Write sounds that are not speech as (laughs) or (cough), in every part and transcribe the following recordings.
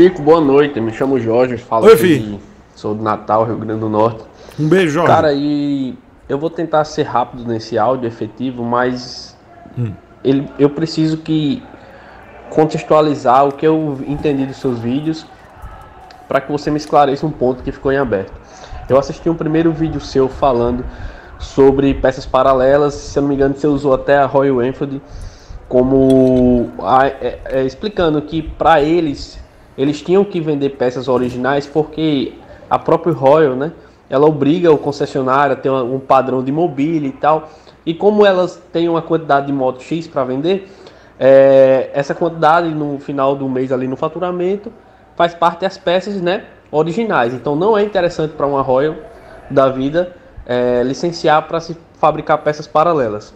Chico, boa noite. Me chamo Jorge, falo Oi, de, sou do Natal, Rio Grande do Norte. Um beijo, Jorge. Cara, e eu vou tentar ser rápido nesse áudio efetivo, mas hum. ele, eu preciso que contextualizar o que eu entendi dos seus vídeos para que você me esclareça um ponto que ficou em aberto. Eu assisti um primeiro vídeo seu falando sobre peças paralelas, se eu não me engano, você usou até a Royal Enfield como a, é, é, explicando que para eles eles tinham que vender peças originais porque a própria Royal, né, ela obriga o concessionário a ter um padrão de mobília e tal. E como elas têm uma quantidade de moto X para vender, é, essa quantidade no final do mês ali no faturamento faz parte das peças, né, originais. Então não é interessante para uma Royal da vida é, licenciar para se fabricar peças paralelas.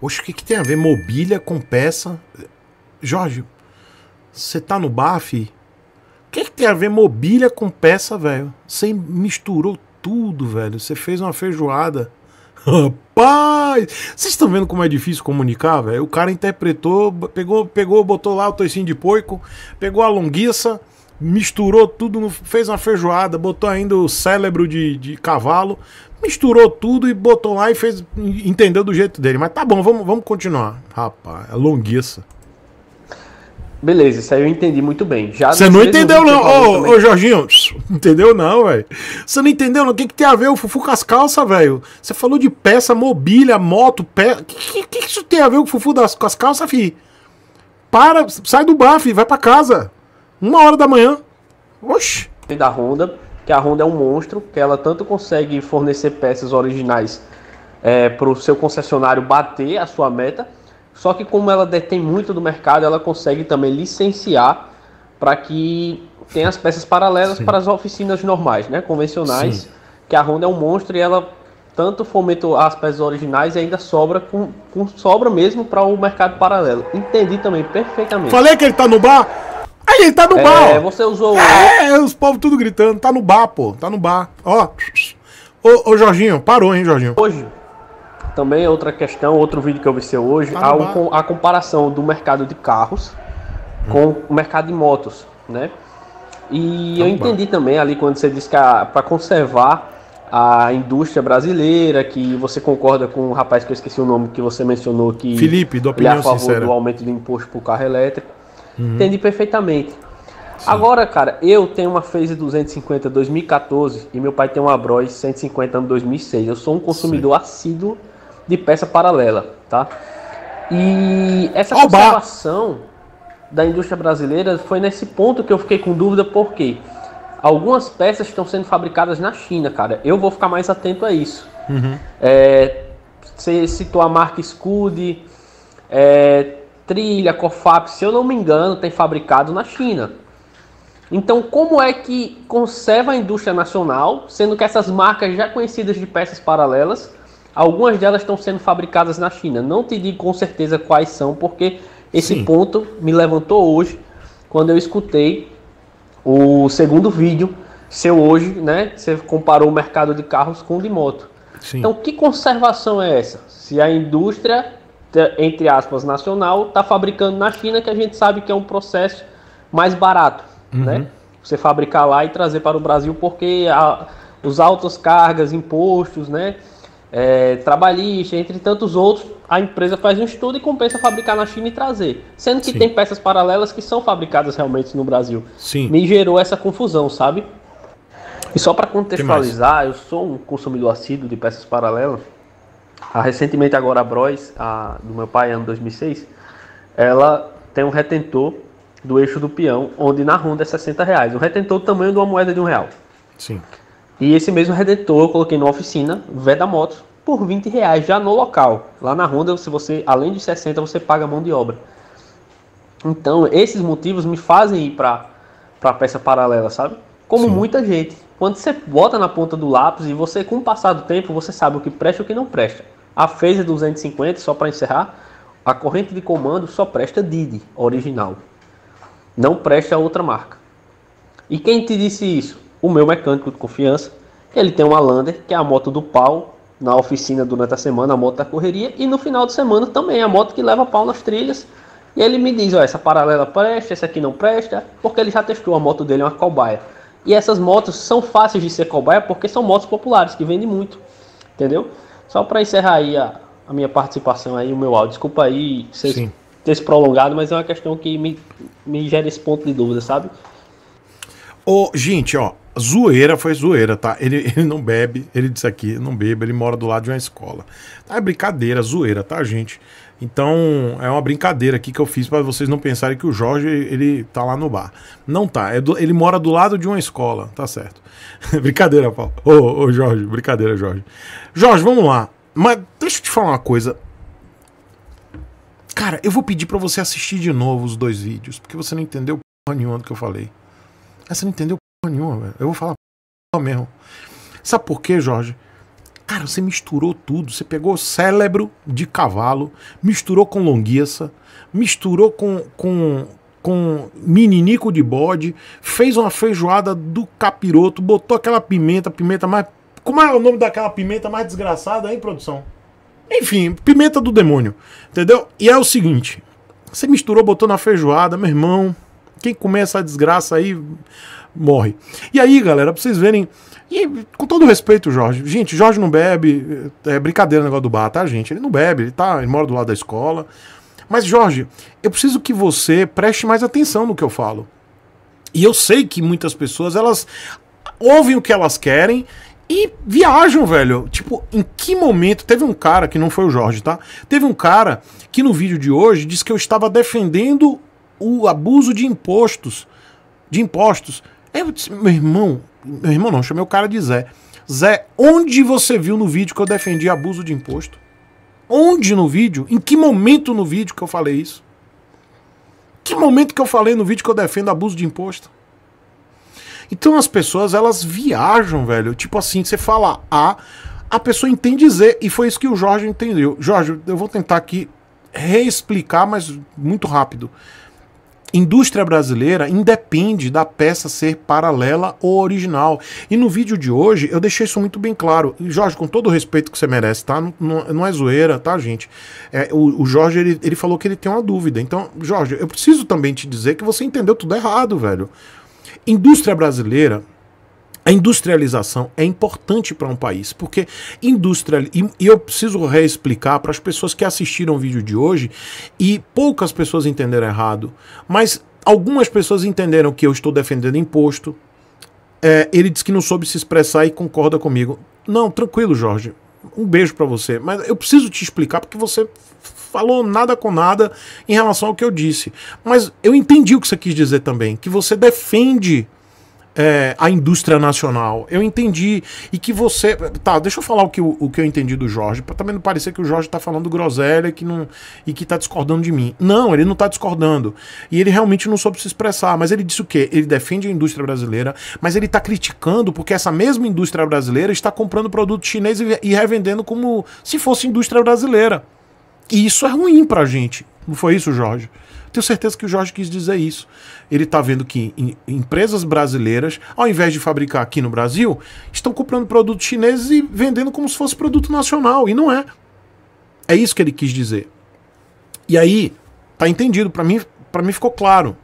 Oxe, o que, que tem a ver mobília com peça? Jorge, você tá no BAF? que, que tem a ver mobília com peça, velho? Você misturou tudo, velho. Você fez uma feijoada. Rapaz! Vocês estão vendo como é difícil comunicar, velho? O cara interpretou, pegou, pegou, botou lá o toicinho de porco, pegou a longuiça, misturou tudo, fez uma feijoada, botou ainda o cérebro de, de cavalo, misturou tudo e botou lá e fez. Entendeu do jeito dele. Mas tá bom, vamos, vamos continuar. Rapaz, a longuiça. Beleza, isso aí eu entendi muito bem. Você não entendeu, não. Ô, ô, Jorginho, (laughs) entendeu não, velho. Você não entendeu, não. O que, que tem a ver o Fufu com as calças, velho? Você falou de peça, mobília, moto, pé. O que, que, que, isso tem a ver com o Fufu das, com as calças, fi? Para, sai do bar, fi, vai pra casa. Uma hora da manhã. Oxi. Tem da Honda, que a Honda é um monstro, que ela tanto consegue fornecer peças originais é, pro seu concessionário bater a sua meta, só que como ela detém muito do mercado, ela consegue também licenciar para que tenha as peças paralelas Sim. para as oficinas normais, né, convencionais, Sim. que a Honda é um monstro e ela tanto fomenta as peças originais e ainda sobra com, com sobra mesmo para o mercado paralelo. Entendi também perfeitamente. Falei que ele tá no bar. Aí ele tá no é, bar. É, você usou É, os povos tudo gritando, tá no bar, pô, tá no bar. Ó. Ô, ô Jorginho, parou, hein, Jorginho? Hoje. Também é outra questão, outro vídeo que eu vi hoje, tá a, a, comparação do mercado de carros hum. com o mercado de motos, né? E tá eu entendi também ali quando você disse que para conservar a indústria brasileira, que você concorda com o um rapaz que eu esqueci o nome que você mencionou que Felipe, do opinião sincero é a favor sincera. do aumento do imposto para o carro elétrico. Uhum. Entendi perfeitamente. Sim. Agora, cara, eu tenho uma Phase 250 2014 e meu pai tem uma Bros 150 ano 2006. Eu sou um consumidor Sim. assíduo de peça paralela, tá? E essa Oba! conservação da indústria brasileira foi nesse ponto que eu fiquei com dúvida, porque algumas peças estão sendo fabricadas na China, cara. Eu vou ficar mais atento a isso. Uhum. É, você citou a marca Scud, é, Trilha, Cofap, se eu não me engano, tem fabricado na China. Então, como é que conserva a indústria nacional, sendo que essas marcas já conhecidas de peças paralelas Algumas delas estão sendo fabricadas na China. Não te digo com certeza quais são, porque esse Sim. ponto me levantou hoje quando eu escutei o segundo vídeo seu hoje, né? Você comparou o mercado de carros com o de moto. Sim. Então, que conservação é essa? Se a indústria, entre aspas, nacional, está fabricando na China, que a gente sabe que é um processo mais barato, uhum. né? Você fabricar lá e trazer para o Brasil, porque a, os altos cargas, impostos, né? é, trabalhista, entre tantos outros, a empresa faz um estudo e compensa fabricar na China e trazer. Sendo que Sim. tem peças paralelas que são fabricadas realmente no Brasil. Sim. Me gerou essa confusão, sabe? E só para contextualizar, eu sou um consumidor assíduo de peças paralelas. A ah, recentemente agora a Bros, a, do meu pai, ano 2006, ela tem um retentor do eixo do peão, onde na ronda é 60 reais. Um retentor do tamanho de uma moeda de um real. Sim. E esse mesmo redentor eu coloquei na oficina, Veda Motos, por 20 reais já no local. Lá na Honda, se você, além de 60, você paga mão de obra. Então, esses motivos me fazem ir para para peça paralela, sabe? Como Sim. muita gente. Quando você bota na ponta do lápis e você, com o passar do tempo, você sabe o que presta e o que não presta. A Phaser 250, só para encerrar, a corrente de comando só presta Didi, original. Não presta outra marca. E quem te disse isso? o meu mecânico de confiança, ele tem uma Lander, que é a moto do pau, na oficina durante a semana, a moto da correria, e no final de semana também, a moto que leva pau nas trilhas. E ele me diz, ó, essa paralela presta, essa aqui não presta, porque ele já testou, a moto dele é uma cobaia. E essas motos são fáceis de ser cobaia porque são motos populares, que vendem muito, entendeu? Só para encerrar aí a, a, minha participação aí, o meu áudio, desculpa aí ter se prolongado, mas é uma questão que me, me gera esse ponto de dúvida, sabe? Ô, gente, ó, Zoeira foi zoeira, tá? Ele, (laughs) ele não bebe, ele disse aqui, não bebe, ele mora do lado de uma escola. Tá, é brincadeira, zoeira, tá, gente? Então, é uma brincadeira aqui que eu fiz para vocês não pensarem que o Jorge, ele tá lá no bar. Não tá, é do, ele mora do lado de uma escola, tá certo. (laughs) brincadeira, Paulo. Ô, ô, Jorge, brincadeira, Jorge. Jorge, vamos lá. Mas deixa eu te falar uma coisa. Cara, eu vou pedir para você assistir de novo os dois vídeos, porque você não entendeu porra nenhuma do que eu falei. Você não entendeu nenhuma, velho. Eu vou falar mesmo. Sabe por quê, Jorge? Cara, você misturou tudo. Você pegou cérebro de cavalo, misturou com longuiça, misturou com, com, com meninico de bode, fez uma feijoada do capiroto, botou aquela pimenta, pimenta mais. Como é o nome daquela pimenta mais desgraçada, hein, produção? Enfim, pimenta do demônio. Entendeu? E é o seguinte: você misturou, botou na feijoada, meu irmão. Quem começa essa desgraça aí morre. E aí, galera, pra vocês verem. E com todo respeito, Jorge. Gente, Jorge não bebe. É, é brincadeira o negócio do bar, tá, gente? Ele não bebe, ele, tá, ele mora do lado da escola. Mas, Jorge, eu preciso que você preste mais atenção no que eu falo. E eu sei que muitas pessoas, elas ouvem o que elas querem e viajam, velho. Tipo, em que momento. Teve um cara, que não foi o Jorge, tá? Teve um cara que no vídeo de hoje disse que eu estava defendendo o abuso de impostos. De impostos eu disse, meu irmão, meu irmão não, chamei o cara de Zé. Zé, onde você viu no vídeo que eu defendi abuso de imposto? Onde no vídeo? Em que momento no vídeo que eu falei isso? Que momento que eu falei no vídeo que eu defendo abuso de imposto? Então as pessoas, elas viajam, velho. Tipo assim, você fala A, a pessoa entende Z. E foi isso que o Jorge entendeu. Jorge, eu vou tentar aqui reexplicar, mas muito rápido indústria brasileira independe da peça ser paralela ou original. E no vídeo de hoje eu deixei isso muito bem claro. E Jorge, com todo o respeito que você merece, tá? Não, não, não é zoeira, tá, gente? É, o, o, Jorge, ele, ele falou que ele tem uma dúvida. Então, Jorge, eu preciso também te dizer que você entendeu tudo errado, velho. Indústria brasileira a industrialização é importante para um país, porque indústria. E eu preciso reexplicar para as pessoas que assistiram o vídeo de hoje, e poucas pessoas entenderam errado, mas algumas pessoas entenderam que eu estou defendendo imposto. É, ele disse que não soube se expressar e concorda comigo. Não, tranquilo, Jorge. Um beijo para você. Mas eu preciso te explicar porque você falou nada com nada em relação ao que eu disse. Mas eu entendi o que você quis dizer também, que você defende é, a indústria nacional. Eu entendi. E que você. Tá, deixa eu falar o que eu, o que eu entendi do Jorge, para também não parecer que o Jorge tá falando groselha que não, e que tá discordando de mim. Não, ele não tá discordando. E ele realmente não soube se expressar. Mas ele disse o quê? Ele defende a indústria brasileira, mas ele tá criticando porque essa mesma indústria brasileira está comprando produtos chineses e, e revendendo como se fosse indústria brasileira. E isso é ruim pra gente. Não foi isso, Jorge? Tenho certeza que o Jorge quis dizer isso. Ele está vendo que em, empresas brasileiras, ao invés de fabricar aqui no Brasil, estão comprando produtos chineses e vendendo como se fosse produto nacional. E não é. É isso que ele quis dizer. E aí, tá entendido. Para mim, para mim ficou claro.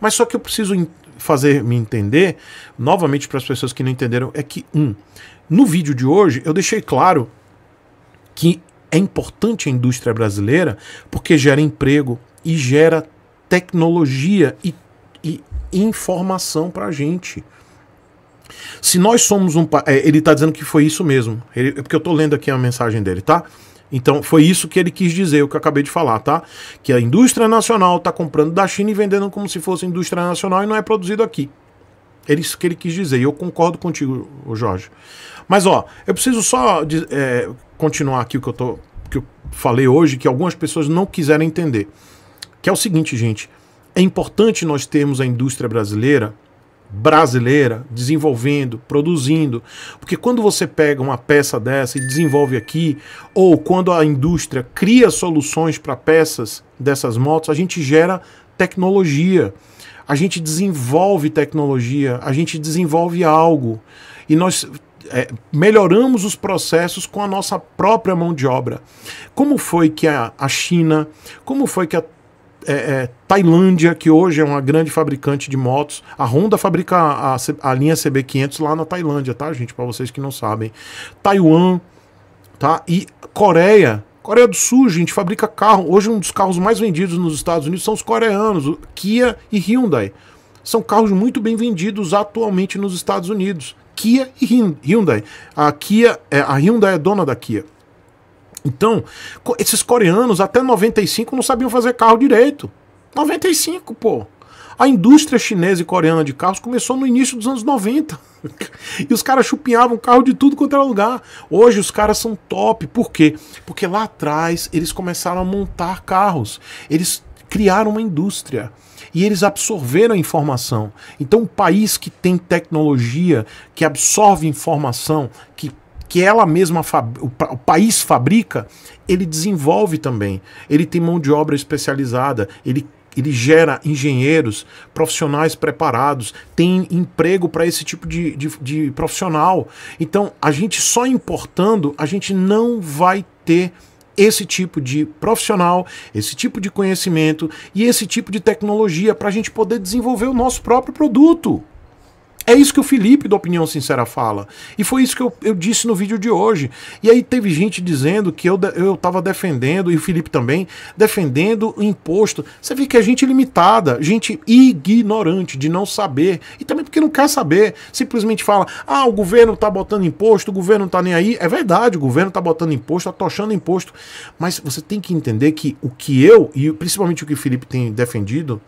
Mas só que eu preciso fazer me entender, novamente para as pessoas que não entenderam, é que, um, no vídeo de hoje eu deixei claro que é importante a indústria brasileira porque gera emprego e gera tecnologia e, e informação para a gente. Se nós somos um. É, ele está dizendo que foi isso mesmo. Ele, é porque eu estou lendo aqui a mensagem dele, tá? Então foi isso que ele quis dizer, o que eu acabei de falar, tá? Que a indústria nacional está comprando da China e vendendo como se fosse indústria nacional e não é produzido aqui. É isso que ele quis dizer. E eu concordo contigo, Jorge. Mas ó, eu preciso só é, continuar aqui o que eu tô, que eu falei hoje, que algumas pessoas não quiseram entender que é o seguinte, gente, é importante nós termos a indústria brasileira brasileira desenvolvendo, produzindo, porque quando você pega uma peça dessa e desenvolve aqui, ou quando a indústria cria soluções para peças dessas motos, a gente gera tecnologia, a gente desenvolve tecnologia, a gente desenvolve algo e nós é, melhoramos os processos com a nossa própria mão de obra. Como foi que a, a China, como foi que a é, é, Tailândia, que hoje é uma grande fabricante de motos. A Honda fabrica a, a linha CB500 lá na Tailândia, tá, gente? Para vocês que não sabem. Taiwan, tá? E Coreia. Coreia do Sul, gente, fabrica carro. Hoje um dos carros mais vendidos nos Estados Unidos são os coreanos, Kia e Hyundai. São carros muito bem vendidos atualmente nos Estados Unidos. Kia e Hyundai. A Kia, é, a Hyundai é dona da Kia. Então, esses coreanos até 95 não sabiam fazer carro direito. 95, pô. A indústria chinesa e coreana de carros começou no início dos anos 90. (laughs) e os caras chupinhavam carro de tudo quanto era lugar. Hoje os caras são top. Por quê? Porque lá atrás eles começaram a montar carros. Eles criaram uma indústria e eles absorveram a informação. Então, um país que tem tecnologia, que absorve informação, que que ela mesma, o, país fabrica, ele desenvolve também. Ele tem mão de obra especializada, ele, ele gera engenheiros, profissionais preparados, tem emprego para esse tipo de, de, de profissional. Então, a gente só importando, a gente não vai ter esse tipo de profissional, esse tipo de conhecimento e esse tipo de tecnologia para a gente poder desenvolver o nosso próprio produto. É isso que o Felipe do Opinião Sincera fala. E foi isso que eu, eu disse no vídeo de hoje. E aí teve gente dizendo que eu, eu tava defendendo, e o Felipe também, defendendo o imposto. Você vê que é gente limitada, gente ignorante de não saber. E também porque não quer saber. Simplesmente fala, ah, o governo tá botando imposto, o governo não tá nem aí. É verdade, o governo tá botando imposto, atochando imposto. Mas você tem que entender que o que eu, e principalmente o que o Felipe tem defendido,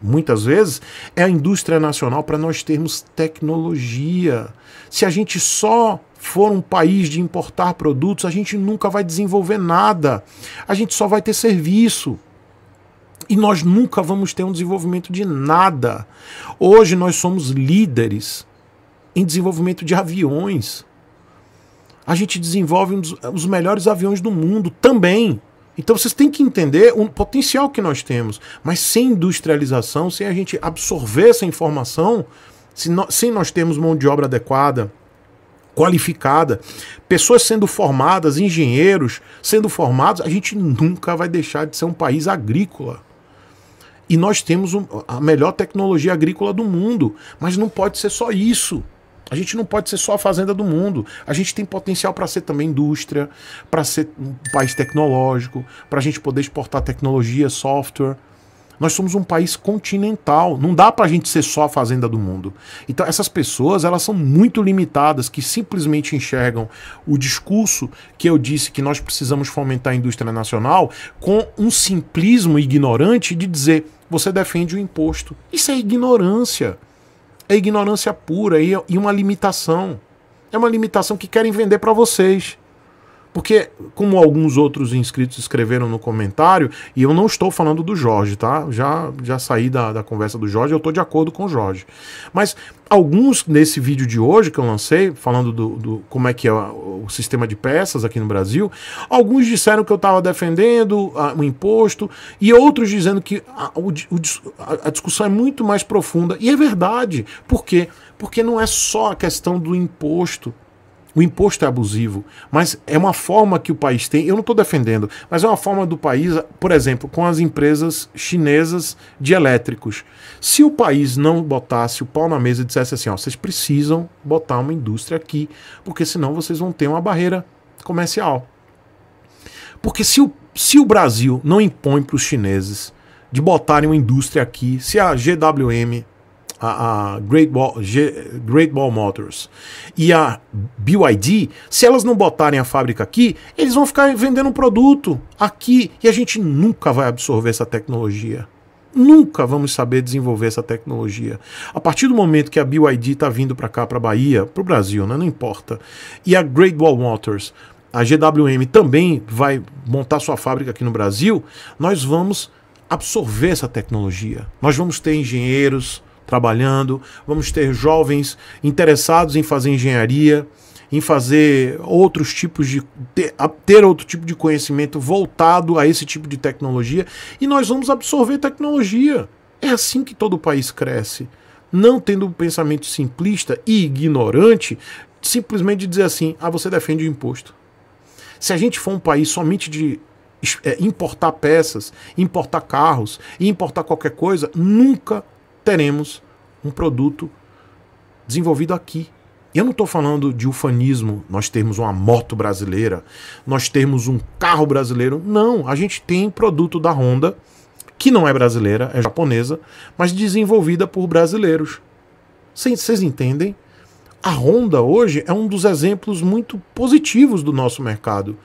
muitas vezes, é a indústria nacional para nós termos tecnologia. Se a gente só for um país de importar produtos, a gente nunca vai desenvolver nada. A gente só vai ter serviço. E nós nunca vamos ter um desenvolvimento de nada. Hoje nós somos líderes em desenvolvimento de aviões. A gente desenvolve um dos, os melhores aviões do mundo também. Então vocês têm que entender o potencial que nós temos, mas sem industrialização, sem a gente absorver essa informação, se no, sem nós termos mão de obra adequada, qualificada, pessoas sendo formadas, engenheiros sendo formados, a gente nunca vai deixar de ser um país agrícola. E nós temos um, a melhor tecnologia agrícola do mundo, mas não pode ser só isso. A gente não pode ser só a fazenda do mundo. A gente tem potencial para ser também indústria, para ser um país tecnológico, para a gente poder exportar tecnologia, software. Nós somos um país continental, não dá para a gente ser só a fazenda do mundo. Então essas pessoas, elas são muito limitadas que simplesmente enxergam o discurso que eu disse que nós precisamos fomentar a indústria nacional com um simplismo ignorante de dizer, você defende o imposto. Isso é ignorância é ignorância pura e, e uma limitação. É uma limitação que querem vender para vocês. Porque, como alguns outros inscritos escreveram no comentário, e eu não estou falando do Jorge, tá? Já, já saí da, da conversa do Jorge, eu estou de acordo com o Jorge. Mas alguns nesse vídeo de hoje que eu lancei, falando do, do como é que é o, sistema de peças aqui no Brasil, alguns disseram que eu estava defendendo ah, o imposto, e outros dizendo que a, o, a, a discussão é muito mais profunda. E é verdade. Por quê? Porque não é só a questão do imposto o imposto é abusivo, mas é uma forma que o país tem, eu não estou defendendo, mas é uma forma do país, por exemplo, com as empresas chinesas de elétricos. Se o país não botasse o pau na mesa e dissesse assim, ó, vocês precisam botar uma indústria aqui, porque senão vocês vão ter uma barreira comercial. Porque se o, se o Brasil não impõe para os chineses de botarem uma indústria aqui, se a GWM a, a Great, Ball, G, Great Ball Motors e a BYD, se elas não botarem a fábrica aqui, eles vão ficar vendendo um produto aqui e a gente nunca vai absorver essa tecnologia. Nunca vamos saber desenvolver essa tecnologia. A partir do momento que a BYD está vindo para cá, para a Bahia, para o Brasil, né? não importa, e a Great Ball Motors, a GWM também vai montar sua fábrica aqui no Brasil, nós vamos absorver essa tecnologia. Nós vamos ter engenheiros, trabalhando, vamos ter jovens interessados em fazer engenharia, em fazer outros tipos de ter, ter, outro tipo de conhecimento voltado a esse tipo de tecnologia e nós vamos absorver tecnologia. É assim que todo o país cresce. Não tendo um pensamento simplista e ignorante, simplesmente dizer assim: ah, você defende o imposto. Se a gente for um país somente de é, importar peças, importar carros e importar qualquer coisa, nunca teremos um produto desenvolvido aqui. eu não estou falando de ufanismo, nós termos uma moto brasileira, nós termos um carro brasileiro. Não, a gente tem produto da Honda, que não é brasileira, é japonesa, mas desenvolvida por brasileiros. Vocês entendem? A Honda hoje é um dos exemplos muito positivos do nosso mercado.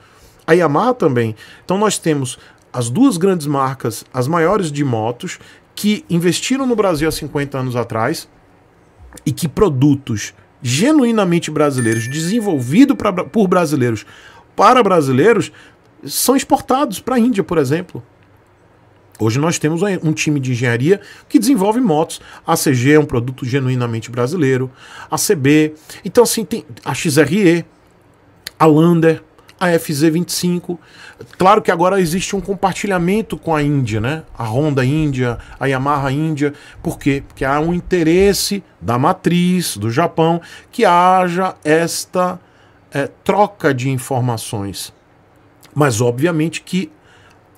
A Yamaha também. Então nós temos as duas grandes marcas, as maiores de motos, que investiram no Brasil há 50 anos atrás e que produtos genuinamente brasileiros, desenvolvidos por brasileiros para brasileiros, são exportados para a Índia, por exemplo. Hoje nós temos um time de engenharia que desenvolve motos. A CG é um produto genuinamente brasileiro, a CB. Então, assim, tem a XRE, a Lander a FZ25. Claro que agora existe um compartilhamento com a Índia, né? A Honda Índia, a Yamaha Índia. Por quê? Porque há um interesse da matriz, do Japão, que haja esta é, troca de informações. Mas, obviamente, que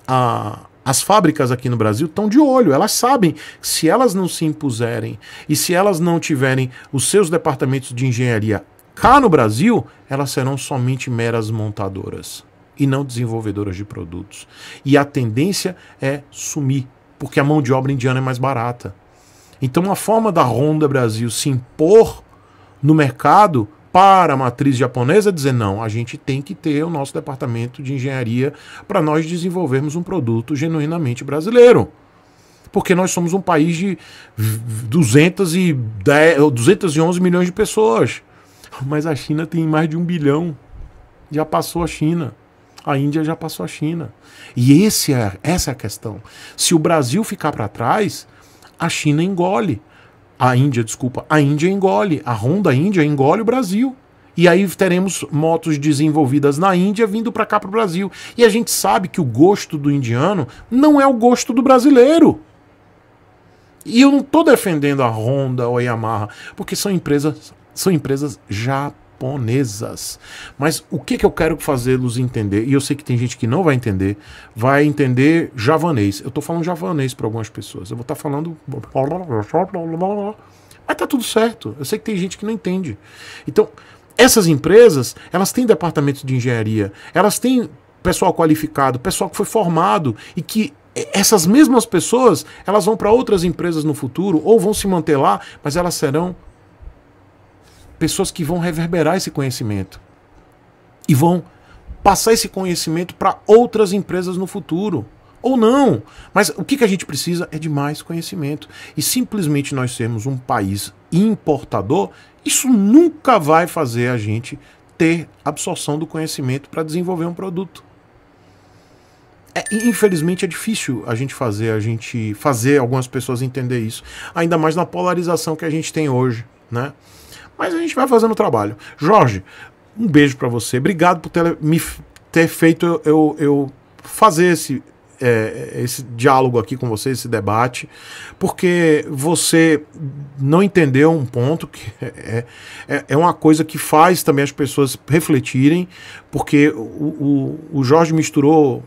a, as fábricas aqui no Brasil estão de olho, elas sabem que se elas não se impuserem e se elas não tiverem os seus departamentos de engenharia Cá no Brasil, elas serão somente meras montadoras e não desenvolvedoras de produtos. E a tendência é sumir, porque a mão de obra indiana é mais barata. Então, uma forma da Honda Brasil se impor no mercado para a matriz japonesa é dizer não, a gente tem que ter o nosso departamento de engenharia para nós desenvolvermos um produto genuinamente brasileiro. Porque nós somos um país de 210, 211 milhões de pessoas. Mas a China tem mais de um bilhão. Já passou a China. A Índia já passou a China. E esse é, essa é a questão. Se o Brasil ficar para trás, a China engole. A Índia, desculpa. A Índia engole. A Honda Índia engole o Brasil. E aí teremos motos desenvolvidas na Índia vindo para cá para o Brasil. E a gente sabe que o gosto do indiano não é o gosto do brasileiro. E eu não estou defendendo a Honda ou a Yamaha, porque são empresas são empresas japonesas. Mas o que, que eu quero fazê-los entender? E eu sei que tem gente que não vai entender, vai entender javanês. Eu estou falando javanês para algumas pessoas. Eu vou estar tá falando. Mas tá tudo certo. Eu sei que tem gente que não entende. Então, essas empresas, elas têm departamentos de engenharia, elas têm pessoal qualificado, pessoal que foi formado e que essas mesmas pessoas, elas vão para outras empresas no futuro ou vão se manter lá, mas elas serão pessoas que vão reverberar esse conhecimento e vão passar esse conhecimento para outras empresas no futuro. Ou não. Mas o que, a gente precisa é de mais conhecimento. E simplesmente nós sermos um país importador, isso nunca vai fazer a gente ter absorção do conhecimento para desenvolver um produto. É, infelizmente é difícil a gente fazer a gente fazer algumas pessoas entender isso, ainda mais na polarização que a gente tem hoje, né? Mas a gente vai fazendo o trabalho. Jorge, um beijo para você. Obrigado por ter, me ter feito eu, eu fazer esse, é, esse diálogo aqui com você, esse debate, porque você não entendeu um ponto que é, é, é, é uma coisa que faz também as pessoas refletirem, porque o, o, o Jorge misturou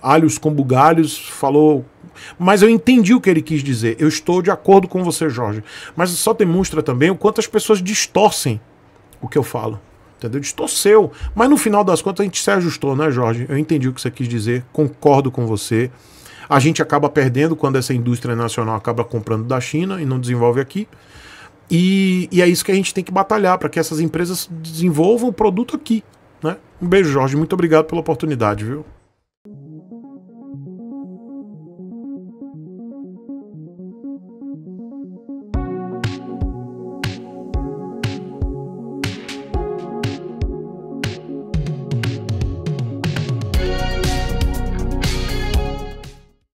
alhos com bugalhos, falou mas eu entendi o que ele quis dizer. Eu estou de acordo com você, Jorge. Mas só demonstra também o quanto as pessoas distorcem o que eu falo. Entendeu? Distorceu. Mas no final das contas a gente se ajustou, né, Jorge? Eu entendi o que você quis dizer, concordo com você. A gente acaba perdendo quando essa indústria nacional acaba comprando da China e não desenvolve aqui. E, e é isso que a gente tem que batalhar para que essas empresas desenvolvam o produto aqui. Né? Um beijo, Jorge. Muito obrigado pela oportunidade, viu?